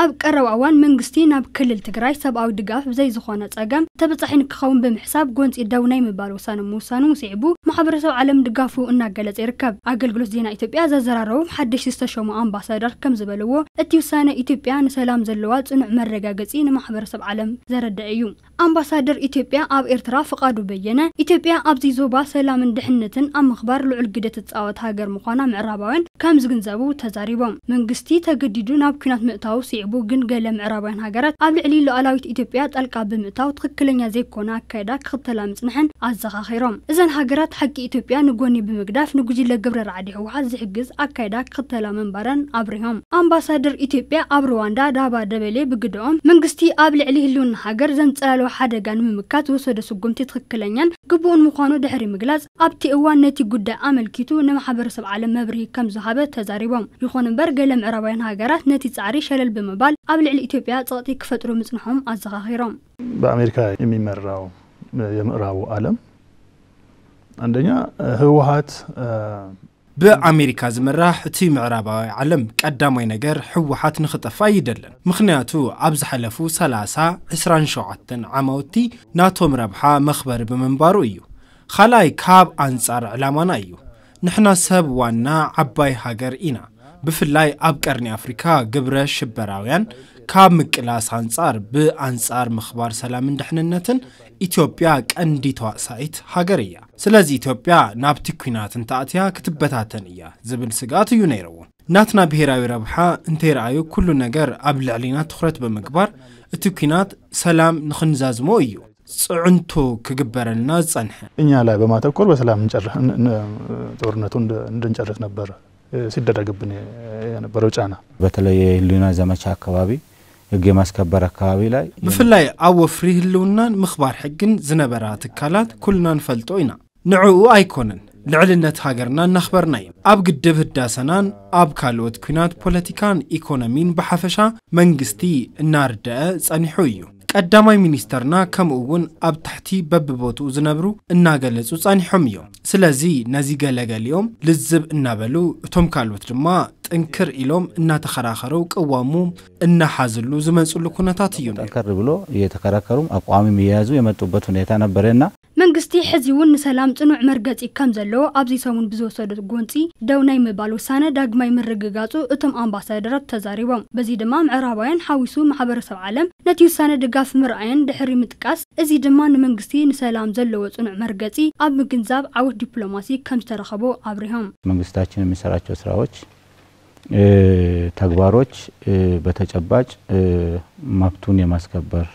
ኣብ ቀረባ እዋን መንግስቲ ናብ ክልል ትግራይ ሰብኣዊ ድጋፍ ዝኾነ ፀገም ተበጻሒን ክኸውን ብምሕሳብ ጎንፂ ደው ናይ ምባል ውሳነ ምውሳኑ ስዒቡ ማሕበረሰብ ዓለም ድጋፉ እናገለጸ ይርከብ ኣገልግሎት ዜና ኢትዮጵያ ዘዘራረቡ ሓደሽ ዝተሸሙ ኣምባሳደር ከም ዝበልዎ እቲ ውሳነ ኢትዮጵያ ንሰላም ዘለዋ ጽኑዕ መረጋገጺ ንማሕበረሰብ ዓለም ዘረድአ እዩ ኣምባሳደር ኢትዮጵያ ኣብ ኤርትራ ፍቓዱ በየነ ኢትዮጵያ ኣብዚ ዞባ ሰላምን ድሕነትን ኣብ ምኽባር ልዑል ግደ ትፃወት ሃገር ምዃና ምዕራባውያን ከም ዝግንዘቡ ተዛሪቦም መንግስቲ ተገዲዱ ናብ ኩናት ምእታዊ ስዒቡ ግን ገለ ምዕራባውያን ሃገራት ኣብ ልዕሊ ሉኣላዊት ኢትዮጵያ ጣልቃ ብምእታው ትክክለ ትክክለኛ ዘይኮነ ኣካይዳ ክኽተላ ምፅንሐን ኣዘኻኺሮም እዘን ሃገራት ሓቂ ኢትዮጵያ ንጎኒ ብምግዳፍ ንጉጅለ ግብረ ራዕዲ ህወሓት ዝሕግዝ ኣካይዳ ክኽተላ ምንባረን ኣብሪሆም ኣምባሳደር ኢትዮጵያ ኣብ ሩዋንዳ ዳባ ደበሌ ብግድኦም መንግስቲ ኣብ ልዕሊ ህልውና ሃገር ዘንፀላለወ ሓደጋ ንምምካት ዝወሰደ ስጉምቲ ትክክለኛን ግቡኡን ምዃኑ ድሕሪ ምግላጽ ኣብቲ እዋን ነቲ ጉዳይ ኣመልኪቱ ንማሕበረሰብ ዓለም መብርሂ ከም ዝሃበ ተዛሪቦም ይኹን እምበር ገለ ምዕራባውያን ሃገራት ነቲ ጻዕሪ ሸለል ብምባል ኣብ ልዕሊ ኢትዮጵያ ጸቕጢ ክፈጥሩ ምጽንሖም ኣዘኻኺሮም በአሜሪካ የሚመራው የምዕራቡ ዓለም አንደኛ ህወሀት ብኣሜሪካ ዝምራሕ እቲ ምዕራባዊ ዓለም ቀዳማይ ነገር ሕወሓት ንኽጠፋ ይደለን ምክንያቱ ኣብ ዝሓለፉ 30 27 ዓማውቲ ናቶም ረብሓ መኽበሪ ብምንባሩ እዩ ካልኣይ ካብ ኣንጻር ዕላማና እዩ ንሕና ሰብ ዋና ዓባይ ሃገር ኢና ብፍላይ ኣብ ቀርኒ ኣፍሪካ ግብረ ሽበራውያን ካብ ምቅላስ ኣንጻር ብኣንጻር ምኽባር ሰላምን ድሕንነትን ኢትዮጵያ ቀንዲ ተዋሳኢት ሃገር እያ ስለዚ ኢትዮጵያ ናብቲ ኩናት እንተኣትያ ክትበታተን እያ ዝብል ስጋት እዩ ነይረዎም ናትና ብሄራዊ ረብሓ እንተይረኣዩ ኩሉ ነገር ኣብ ልዕሊና ትኩረት ብምግባር እቲ ኩናት ሰላም ንክንዛዝሞ እዩ ፅዕንቶ ክግበረልና ዝፀንሐ እኛ ላይ በማተኮር በሰላም ጦርነቱ እንድንጨርስ ነበር ሲደረግብን የነበረው ጫና በተለይ የህልውና ዘመቻ አካባቢ ህግ የማስከበር አካባቢ ላይ ብፍላይ ኣብ ወፍሪ ህልውናን ምኽባር ሕግን ዝነበራ ትካላት ኩልና ንፈልጦ ኢና ንዕኡ ኣይኮነን ልዕልነት ሃገርና እናኽበርና እዩ ኣብ ግድብ ህዳሰናን ኣብ ካልኦት ኩናት ፖለቲካን ኢኮኖሚን ብሓፈሻ መንግስቲ እናርድአ ጸኒሑ እዩ ቀዳማይ ሚኒስተርና ከምኡ እውን ኣብ ታሕቲ በብቦትኡ ዝነብሩ እናገለጹ ጻኒሖም እዮም ስለዚ ነዚ ገለገሊኦም ልዝብ እናበሉ እቶም ካልኦት ድማ ጥንክር ኢሎም እናተኸራኸሩ ቅዋሙ እናሓዝሉ ዝመጹሉ ኩነታት እዩ ጠንከር ብሎ እየተከራከሩም ኣቋሚ እየያዙ የመጡበት ሁኔታ ነበረና መንግስቲ ሕዚ እውን ንሰላም ፅኑዕ መርገፂ ከም ዘለዎ ኣብዚ ሰሙን ብዝወሰዱ ጎንፂ ደው ናይ ምባል ውሳነ ዳግማይ ምርግጋፁ እቶም ኣምባሳደራት ተዛሪቦም በዚ ድማ ምዕራባውያን ሓዊሱ ማሕበረሰብ ዓለም ነቲ ውሳነ ድጋፍ ምርኣየን ድሕሪ ምጥቃስ እዚ ድማ ንመንግስቲ ንሰላም ዘለዎ ፅኑዕ መርገፂ ኣብ ምግንዛብ ዓወት ዲፕሎማሲ ከም ዝተረኸቡ ኣብሪሆም መንግስታችን የሚሰራቸው ስራዎች ተግባሮች በተጨባጭ መብቱን የማስከበር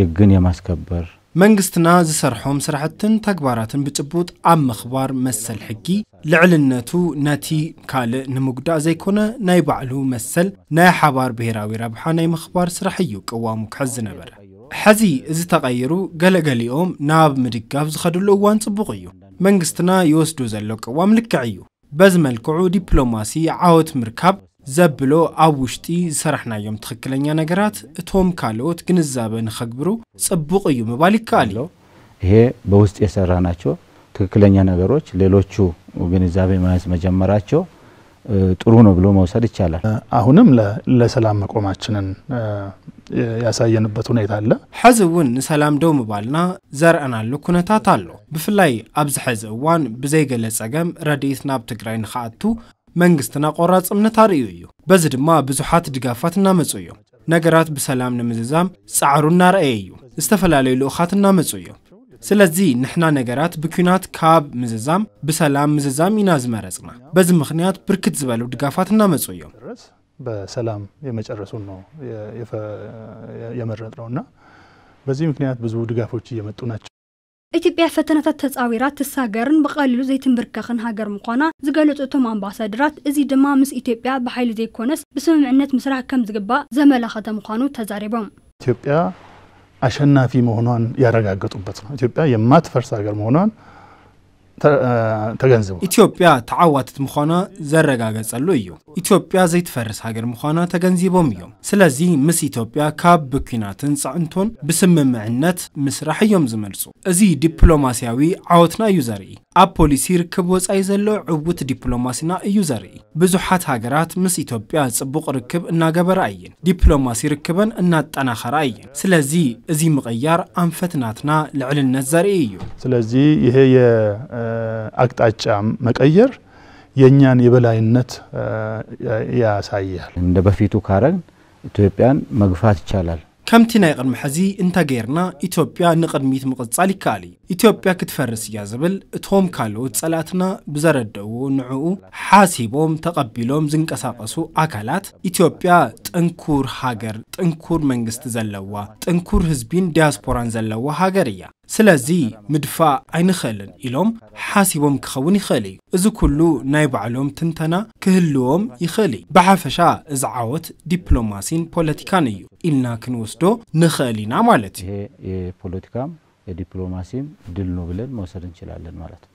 ህግን የማስከበር መንግስትና ዝሰርሖም ስራሕትን ተግባራትን ብጭቡጥ ኣብ ምኽባር መሰል ሕጊ ልዕልነቱ ነቲ ካልእ ንምጉዳእ ዘይኮነ ናይ ባዕሉ መሰል ናይ ሓባር ብሄራዊ ረብሓ ናይ ምኽባር ስራሕ እዩ ቅዋሙ ክሕዝ ነበረ ሕዚ እዚ ተቐይሩ ገለገሊኦም ናብ ምድጋፍ ዝኸድሉ እዋን ጽቡቕ እዩ መንግስትና ይወስዱ ዘሎ ቅዋም ልክዕ እዩ በዚ መልክዑ ዲፕሎማሲ ዓወት ምርካብ ዘብሎ ኣብ ውሽጢ ዝሰራሕናዮም ትኽክለኛ ነገራት እቶም ካልኦት ግንዛበ ንኸግብሩ ፅቡቕ እዩ ምባል ይከኣል ኣሎ ይሄ በውስጥ የሰራናቸው ትክክለኛ ነገሮች ሌሎቹ ግንዛቤ መያዝ መጀመራቸው ጥሩ ነው ብሎ መውሰድ ይቻላል። አሁንም ለሰላም መቆማችንን ያሳየንበት ሁኔታ አለ። ሐዚ እውን ንሰላም ደው ምባልና ዘርአናሉ ኩነታት ኣሎ። ብፍላይ ኣብዚ ሕዚ እዋን ብዘይገለ ፀገም ረድኢት ናብ ትግራይ ንኽኣቱ መንግስትና ቆራፅምነት ነታርእዩ እዩ በዚ ድማ ብዙሓት ድጋፋት እናመፁ እዮም ነገራት ብሰላም ንምዝዛም ፃዕሩ እናርአየ እዩ ዝተፈላለዩ ልኡኻት እናመፁ እዮም ስለዚ ንሕና ነገራት ብኩናት ካብ ምዝዛም ብሰላም ምዝዛም ኢና ዝመረፅና በዚ ምክንያት ብርክት ዝበሉ ድጋፋት እናመፁ እዮም በሰላም የመጨረሱን ነው የመረጥ ነውና በዚህ ምክንያት ብዙ ድጋፎች እየመጡ ናቸው ኢትዮጵያ ፈተናታት ተፃዊራት ትሳገርን ብቐሊሉ ዘይትንብርከኽን ሃገር ምዃና ዝገለጹ እቶም ኣምባሳደራት እዚ ድማ ምስ ኢትዮጵያ ብሓይሊ ዘይኮነስ ብስምምዕነት ምስራሕ ከም ዝግባእ ዘመላኸተ ምዃኑ ተዛሪቦም ኢትዮጵያ አሸናፊ መሆኗን ያረጋገጡበት ነው። ኢትዮጵያ የማትፈርስ ሀገር መሆኗን ተገንዝቡ ኢትዮጵያ ተዓዋትት ምዃና ዘረጋገጸሉ እዩ ኢትዮጵያ ዘይትፈርስ ሃገር ምዃና ተገንዚቦም እዮም ስለዚ ምስ ኢትዮጵያ ካብ ብኩናትን ጻዕንቶን ብስምምዕነት ምስራሕ እዮም ዝመልፁ እዚ ዲፕሎማስያዊ ዓወትና እዩ ዘርኢ ኣብ ፖሊሲ ርክብ ወፃኢ ዘሎ ዕውት ዲፕሎማሲና እዩ ዘርኢ ብዙሓት ሃገራት ምስ ኢትዮጵያ ጽቡቕ ርክብ እናገበራ እየን ዲፕሎማሲ ርክበን እናጠናኸራ እየን ስለዚ እዚ ምቕያር ኣንፈትናትና ልዕልነት ዘርኢ እዩ ስለዚ ይሄ የአቅጣጫ መቀየር የእኛን የበላይነት ያሳያል እንደ በፊቱ ካረን ኢትዮጵያን መግፋት ይቻላል ከምቲ ናይ ቅድሚ ሕዚ ገይርና ኢትዮጵያ ንቅድሚት ምቕጻል ይከኣል እዩ ኢትዮጵያ ክትፈርስ እያ ዝብል እቶም ካልኦት ጸላትና ብዘረደእዎ ንዕኡ ሓሲቦም ተቐቢሎም ዝንቀሳቐሱ ኣካላት ኢትዮጵያ ጥንኩር ሃገር ጥንኩር መንግስቲ ዘለዋ ጥንኩር ህዝቢን ዲያስፖራን ዘለዋ ሃገር እያ ስለዚ ምድፋእ ኣይንኽእልን ኢሎም ሓሲቦም ክኸውን ይኽእል እዩ እዚ ኩሉ ናይ ባዕሎም ትንተና ክህልዎም ይኽእል እዩ ብሓፈሻ እዚ ዓወት ዲፕሎማሲን ፖለቲካን እዩ ኢልናክን ወስዶ ኢና ማለት ይሄ የፖለቲካም የዲፕሎማሲም ድል ነው ብለን መውሰድ እንችላለን ማለት ነው።